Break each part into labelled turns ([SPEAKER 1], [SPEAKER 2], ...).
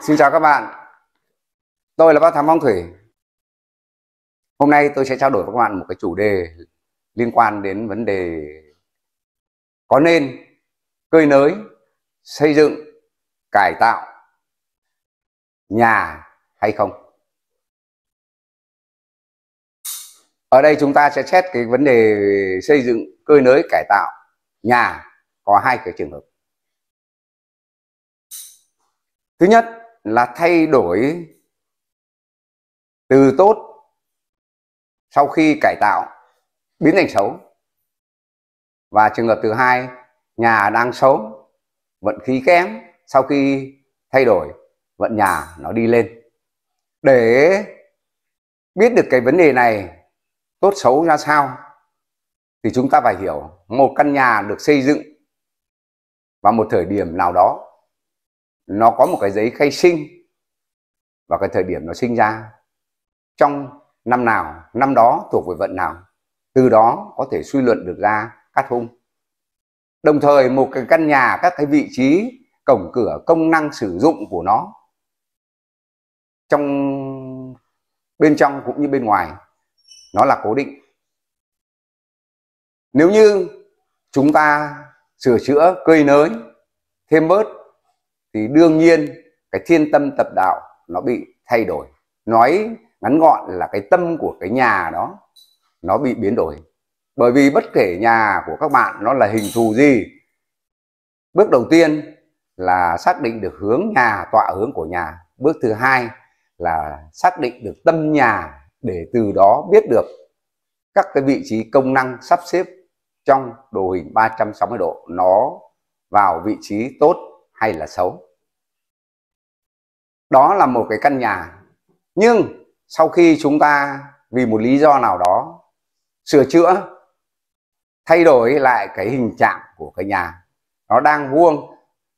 [SPEAKER 1] Xin chào các bạn Tôi là bác thám phong thủy Hôm nay tôi sẽ trao đổi với các bạn một cái chủ đề liên quan đến vấn đề có nên cơi nới, xây dựng, cải tạo nhà hay không Ở đây chúng ta sẽ xét cái vấn đề xây dựng, cơi nới, cải tạo nhà có hai cái trường hợp thứ nhất là thay đổi từ tốt sau khi cải tạo biến thành xấu và trường hợp thứ hai nhà đang xấu vận khí kém sau khi thay đổi vận nhà nó đi lên để biết được cái vấn đề này tốt xấu ra sao thì chúng ta phải hiểu một căn nhà được xây dựng vào một thời điểm nào đó nó có một cái giấy khai sinh và cái thời điểm nó sinh ra trong năm nào năm đó thuộc về vận nào từ đó có thể suy luận được ra cát hung đồng thời một cái căn nhà các cái vị trí cổng cửa công năng sử dụng của nó trong bên trong cũng như bên ngoài nó là cố định nếu như chúng ta sửa chữa cơi nới thêm bớt thì đương nhiên cái thiên tâm tập đạo nó bị thay đổi nói ngắn gọn là cái tâm của cái nhà đó nó bị biến đổi bởi vì bất kể nhà của các bạn nó là hình thù gì bước đầu tiên là xác định được hướng nhà tọa hướng của nhà bước thứ hai là xác định được tâm nhà để từ đó biết được các cái vị trí công năng sắp xếp trong đồ hình 360 độ nó vào vị trí tốt hay là xấu đó là một cái căn nhà nhưng sau khi chúng ta vì một lý do nào đó sửa chữa thay đổi lại cái hình trạng của cái nhà nó đang vuông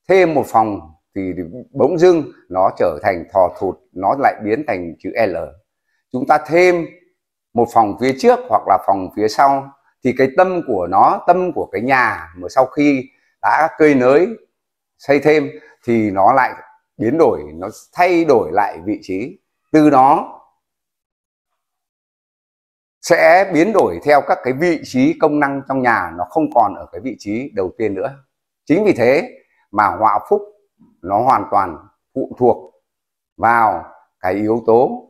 [SPEAKER 1] thêm một phòng thì bỗng dưng nó trở thành thò thụt nó lại biến thành chữ L chúng ta thêm một phòng phía trước hoặc là phòng phía sau thì cái tâm của nó tâm của cái nhà mà sau khi đã cơi nới xây thêm thì nó lại biến đổi nó thay đổi lại vị trí từ đó sẽ biến đổi theo các cái vị trí công năng trong nhà nó không còn ở cái vị trí đầu tiên nữa chính vì thế mà họa phúc nó hoàn toàn phụ thuộc vào cái yếu tố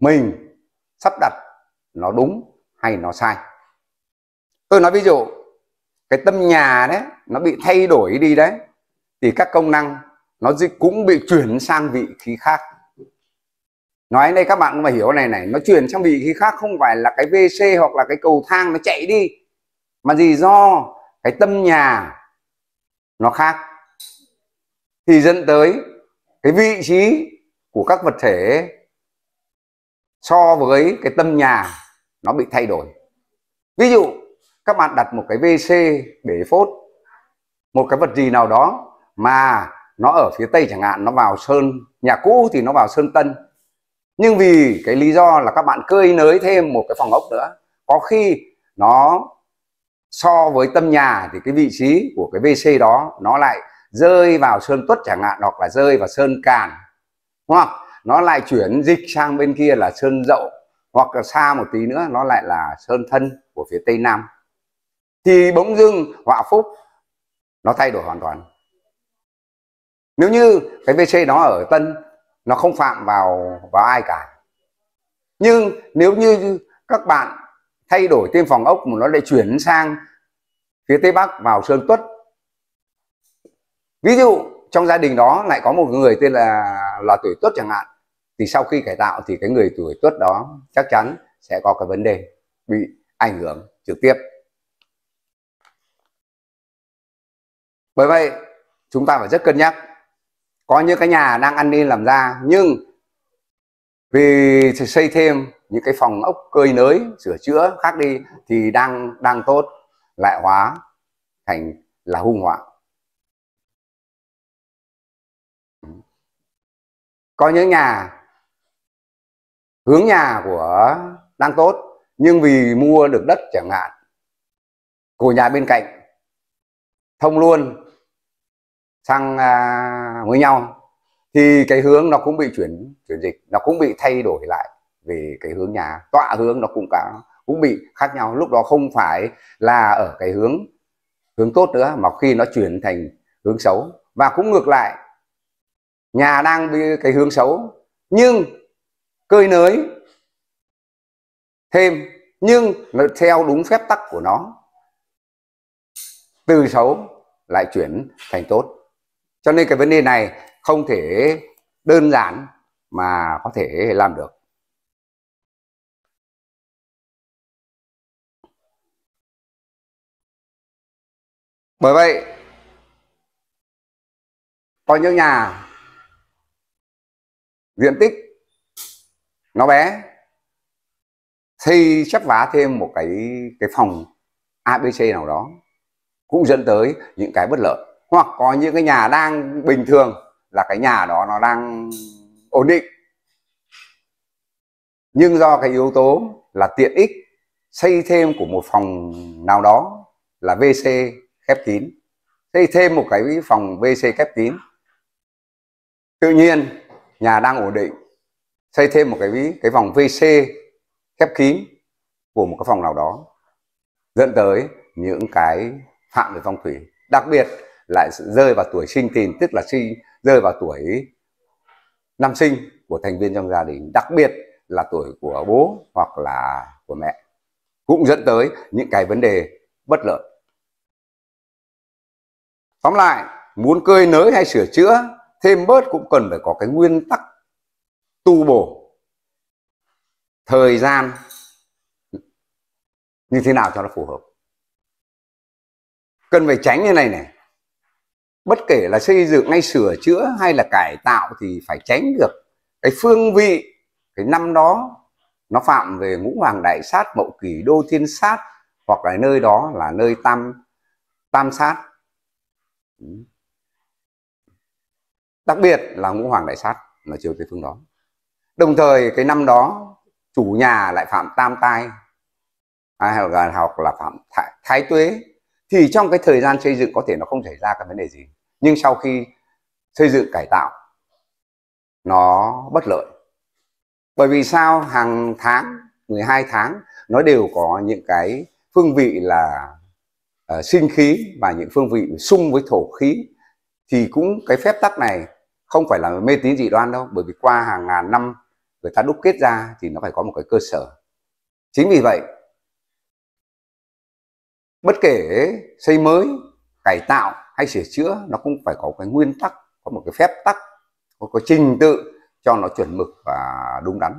[SPEAKER 1] mình sắp đặt nó đúng hay nó sai tôi nói ví dụ cái tâm nhà đấy nó bị thay đổi đi đấy thì các công năng nó cũng bị chuyển sang vị khí khác nói đây các bạn mà hiểu này này nó chuyển sang vị khí khác không phải là cái VC hoặc là cái cầu thang nó chạy đi mà gì do cái tâm nhà nó khác thì dẫn tới cái vị trí của các vật thể so với cái tâm nhà nó bị thay đổi ví dụ các bạn đặt một cái VC bể phốt một cái vật gì nào đó mà nó ở phía tây chẳng hạn nó vào sơn nhà cũ thì nó vào sơn tân nhưng vì cái lý do là các bạn cơi nới thêm một cái phòng ốc nữa có khi nó so với tâm nhà thì cái vị trí của cái vc đó nó lại rơi vào sơn tuất chẳng hạn hoặc là rơi vào sơn càn hoặc nó lại chuyển dịch sang bên kia là sơn dậu hoặc là xa một tí nữa nó lại là sơn thân của phía tây nam thì bỗng dưng họa phúc nó thay đổi hoàn toàn nếu như cái vc đó ở tân nó không phạm vào vào ai cả nhưng nếu như các bạn thay đổi tên phòng ốc mà nó lại chuyển sang phía tây bắc vào sơn tuất ví dụ trong gia đình đó lại có một người tên là là tuổi tuất chẳng hạn thì sau khi cải tạo thì cái người tuổi tuất đó chắc chắn sẽ có cái vấn đề bị ảnh hưởng trực tiếp bởi vậy chúng ta phải rất cân nhắc có những cái nhà đang ăn đi làm ra nhưng vì xây thêm những cái phòng ốc cơi nới sửa chữa khác đi thì đang đang tốt lại hóa thành là hung họa có những nhà hướng nhà của đang tốt nhưng vì mua được đất chẳng hạn của nhà bên cạnh thông luôn sang à, với nhau thì cái hướng nó cũng bị chuyển chuyển dịch nó cũng bị thay đổi lại về cái hướng nhà tọa hướng nó cũng cả cũng bị khác nhau lúc đó không phải là ở cái hướng hướng tốt nữa mà khi nó chuyển thành hướng xấu và cũng ngược lại nhà đang bị cái hướng xấu nhưng cơi nới thêm nhưng nó theo đúng phép tắc của nó từ xấu lại chuyển thành tốt cho nên cái vấn đề này không thể đơn giản mà có thể làm được bởi vậy có những nhà diện tích nó bé thì chắp vá thêm một cái cái phòng ABC nào đó cũng dẫn tới những cái bất lợi hoặc có những cái nhà đang bình thường là cái nhà đó nó đang ổn định nhưng do cái yếu tố là tiện ích xây thêm của một phòng nào đó là vc khép kín xây thêm một cái phòng vc khép kín tự nhiên nhà đang ổn định xây thêm một cái cái phòng vc khép kín của một cái phòng nào đó dẫn tới những cái phạm về phong thủy đặc biệt lại rơi vào tuổi sinh tìn tức là sinh rơi vào tuổi năm sinh của thành viên trong gia đình đặc biệt là tuổi của bố hoặc là của mẹ cũng dẫn tới những cái vấn đề bất lợi tóm lại muốn cơi nới hay sửa chữa thêm bớt cũng cần phải có cái nguyên tắc tu bổ thời gian như thế nào cho nó phù hợp cần phải tránh như này này bất kể là xây dựng ngay sửa chữa hay là cải tạo thì phải tránh được cái phương vị cái năm đó nó phạm về ngũ hoàng đại sát mậu kỷ đô thiên sát hoặc là nơi đó là nơi tam tam sát đặc biệt là ngũ hoàng đại sát là chiều tây phương đó đồng thời cái năm đó chủ nhà lại phạm tam tai hay là hoặc là phạm thái, thái tuế thì trong cái thời gian xây dựng có thể nó không xảy ra cái vấn đề gì nhưng sau khi xây dựng cải tạo nó bất lợi bởi vì sao hàng tháng 12 tháng nó đều có những cái phương vị là uh, sinh khí và những phương vị xung với thổ khí thì cũng cái phép tắc này không phải là mê tín dị đoan đâu bởi vì qua hàng ngàn năm người ta đúc kết ra thì nó phải có một cái cơ sở chính vì vậy bất kể xây mới cải tạo hay sửa chữa nó cũng phải có cái nguyên tắc có một cái phép tắc có, có trình tự cho nó chuẩn mực và đúng đắn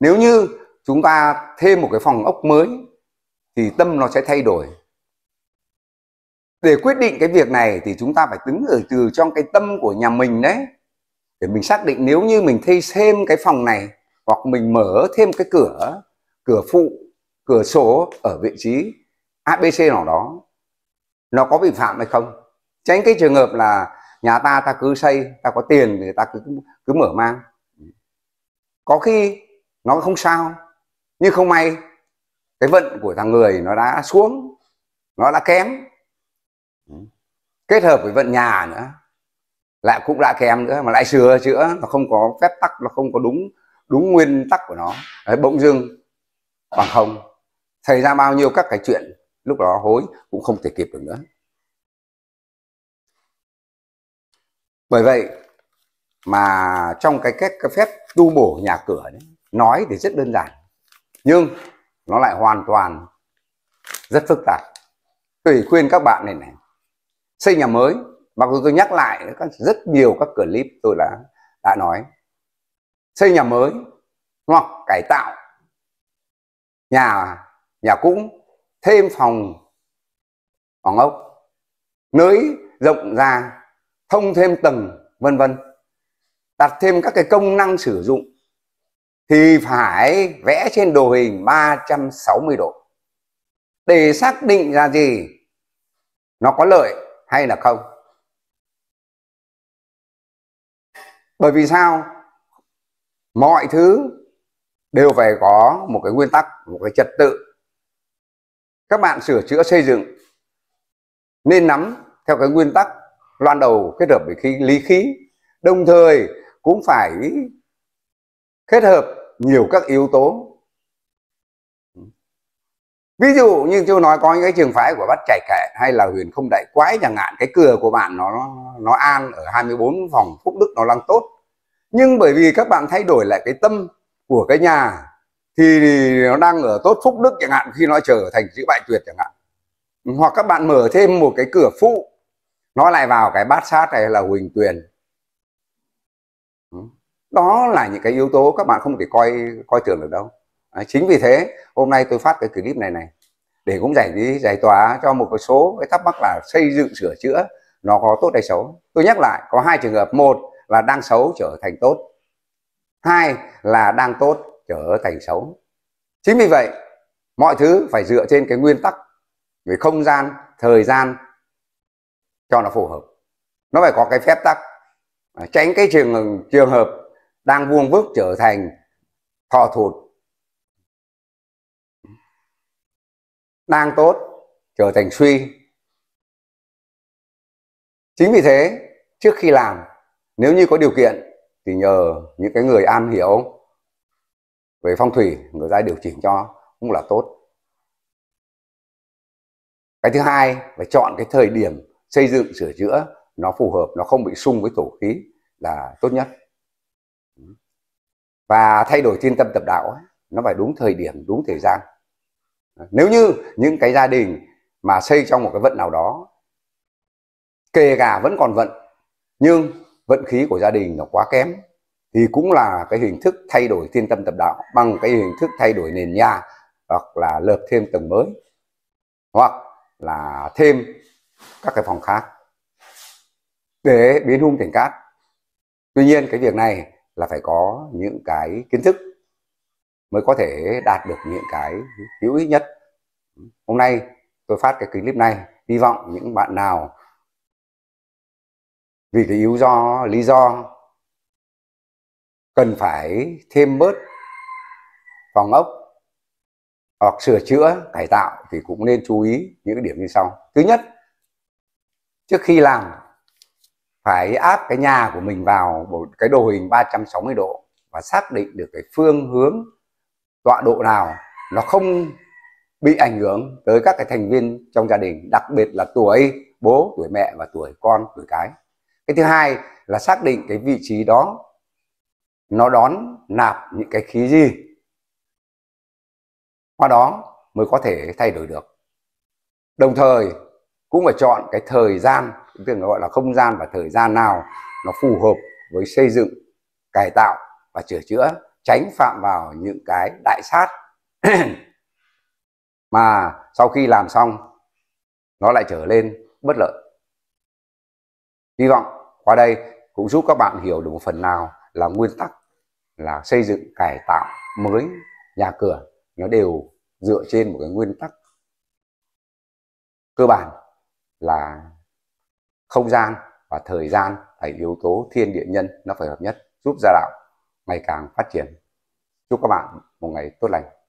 [SPEAKER 1] nếu như chúng ta thêm một cái phòng ốc mới thì tâm nó sẽ thay đổi để quyết định cái việc này thì chúng ta phải tính ở từ trong cái tâm của nhà mình đấy để mình xác định nếu như mình thay thêm cái phòng này hoặc mình mở thêm cái cửa cửa phụ cửa sổ ở vị trí abc nào đó nó có vi phạm hay không tránh cái trường hợp là nhà ta ta cứ xây ta có tiền thì ta cứ cứ mở mang có khi nó không sao nhưng không may cái vận của thằng người nó đã xuống nó đã kém kết hợp với vận nhà nữa lại cũng đã kém nữa mà lại sửa chữa nó không có phép tắc nó không có đúng đúng nguyên tắc của nó Đấy, bỗng dưng bằng không xảy ra bao nhiêu các cái chuyện lúc đó hối cũng không thể kịp được nữa bởi vậy mà trong cái cách cái phép tu bổ nhà cửa đấy, nói thì rất đơn giản nhưng nó lại hoàn toàn rất phức tạp Tùy khuyên các bạn này này xây nhà mới mặc dù tôi nhắc lại rất nhiều các clip tôi đã đã nói xây nhà mới hoặc cải tạo nhà nhà cũ thêm phòng phòng ốc nới rộng ra thông thêm tầng vân vân đặt thêm các cái công năng sử dụng thì phải vẽ trên đồ hình 360 độ để xác định ra gì nó có lợi hay là không bởi vì sao mọi thứ đều phải có một cái nguyên tắc một cái trật tự các bạn sửa chữa xây dựng nên nắm theo cái nguyên tắc loan đầu kết hợp với khí lý khí đồng thời cũng phải kết hợp nhiều các yếu tố ví dụ như tôi nói có những cái trường phái của bát chạy kệ hay là huyền không đại quái chẳng hạn cái cửa của bạn nó nó an ở 24 phòng phúc đức nó đang tốt nhưng bởi vì các bạn thay đổi lại cái tâm của cái nhà thì nó đang ở tốt phúc đức chẳng hạn khi nó trở thành chữ bại tuyệt chẳng hạn hoặc các bạn mở thêm một cái cửa phụ nó lại vào cái bát sát này là huỳnh tuyền đó là những cái yếu tố các bạn không thể coi coi thường được đâu à, chính vì thế hôm nay tôi phát cái clip này này để cũng giải đi giải tỏa cho một số cái thắc mắc là xây dựng sửa chữa nó có tốt hay xấu tôi nhắc lại có hai trường hợp một là đang xấu trở thành tốt hai là đang tốt trở thành sống chính vì vậy mọi thứ phải dựa trên cái nguyên tắc về không gian thời gian cho nó phù hợp nó phải có cái phép tắc à, tránh cái trường trường hợp đang vuông vức trở thành thọ thụt đang tốt trở thành suy chính vì thế trước khi làm nếu như có điều kiện thì nhờ những cái người am hiểu về phong thủy người ta điều chỉnh cho cũng là tốt cái thứ hai phải chọn cái thời điểm xây dựng sửa chữa nó phù hợp nó không bị xung với thổ khí là tốt nhất và thay đổi thiên tâm tập đạo ấy, nó phải đúng thời điểm đúng thời gian nếu như những cái gia đình mà xây trong một cái vận nào đó kể cả vẫn còn vận nhưng vận khí của gia đình nó quá kém thì cũng là cái hình thức thay đổi thiên tâm tập đạo bằng cái hình thức thay đổi nền nhà hoặc là lợp thêm tầng mới hoặc là thêm các cái phòng khác để biến hung thành cát tuy nhiên cái việc này là phải có những cái kiến thức mới có thể đạt được những cái hữu ích nhất hôm nay tôi phát cái clip này hy vọng những bạn nào vì cái yếu do lý do cần phải thêm bớt phòng ốc hoặc sửa chữa cải tạo thì cũng nên chú ý những điểm như sau thứ nhất trước khi làm phải áp cái nhà của mình vào một cái đồ hình 360 độ và xác định được cái phương hướng tọa độ nào nó không bị ảnh hưởng tới các cái thành viên trong gia đình đặc biệt là tuổi bố tuổi mẹ và tuổi con tuổi cái cái thứ hai là xác định cái vị trí đó nó đón nạp những cái khí gì qua đó mới có thể thay đổi được đồng thời cũng phải chọn cái thời gian tức là gọi là không gian và thời gian nào nó phù hợp với xây dựng cải tạo và sửa chữa tránh phạm vào những cái đại sát mà sau khi làm xong nó lại trở lên bất lợi hy vọng qua đây cũng giúp các bạn hiểu được một phần nào là nguyên tắc là xây dựng cải tạo mới nhà cửa nó đều dựa trên một cái nguyên tắc cơ bản là không gian và thời gian là yếu tố thiên địa nhân nó phải hợp nhất giúp gia đạo ngày càng phát triển chúc các bạn một ngày tốt lành